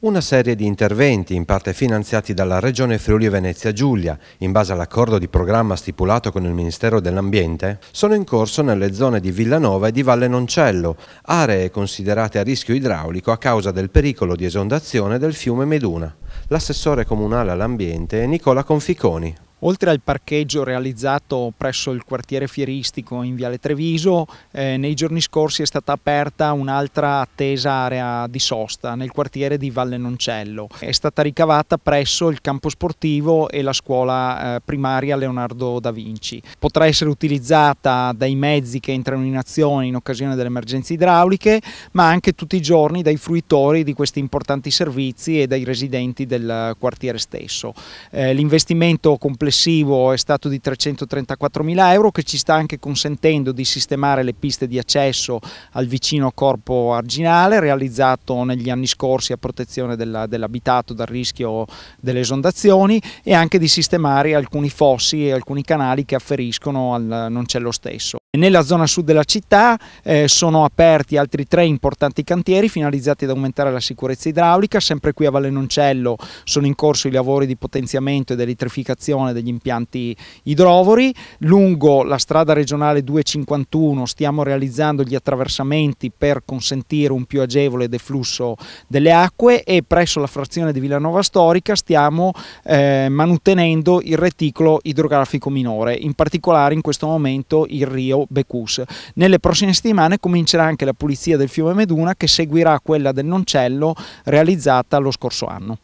una serie di interventi, in parte finanziati dalla Regione Friuli Venezia Giulia, in base all'accordo di programma stipulato con il Ministero dell'Ambiente, sono in corso nelle zone di Villanova e di Valle Noncello, aree considerate a rischio idraulico a causa del pericolo di esondazione del fiume Meduna. L'assessore comunale all'ambiente è Nicola Conficoni. Oltre al parcheggio realizzato presso il quartiere fieristico in Viale Treviso, eh, nei giorni scorsi è stata aperta un'altra attesa area di sosta nel quartiere di Valle Noncello. È stata ricavata presso il campo sportivo e la scuola eh, primaria Leonardo da Vinci. Potrà essere utilizzata dai mezzi che entrano in azione in occasione delle emergenze idrauliche, ma anche tutti i giorni dai fruitori di questi importanti servizi e dai residenti del quartiere stesso. Eh, L'investimento complessivo complessivo è stato di 334 mila euro che ci sta anche consentendo di sistemare le piste di accesso al vicino corpo arginale realizzato negli anni scorsi a protezione dell'abitato dal rischio delle esondazioni e anche di sistemare alcuni fossi e alcuni canali che afferiscono al non c'è lo stesso. Nella zona sud della città eh, sono aperti altri tre importanti cantieri finalizzati ad aumentare la sicurezza idraulica, sempre qui a Vallenoncello sono in corso i lavori di potenziamento ed elettrificazione degli impianti idrovori, lungo la strada regionale 251 stiamo realizzando gli attraversamenti per consentire un più agevole deflusso delle acque e presso la frazione di Villanova Storica stiamo eh, manutenendo il reticolo idrografico minore, in particolare in questo momento il rio Becus. Nelle prossime settimane comincerà anche la pulizia del fiume Meduna che seguirà quella del Noncello realizzata lo scorso anno.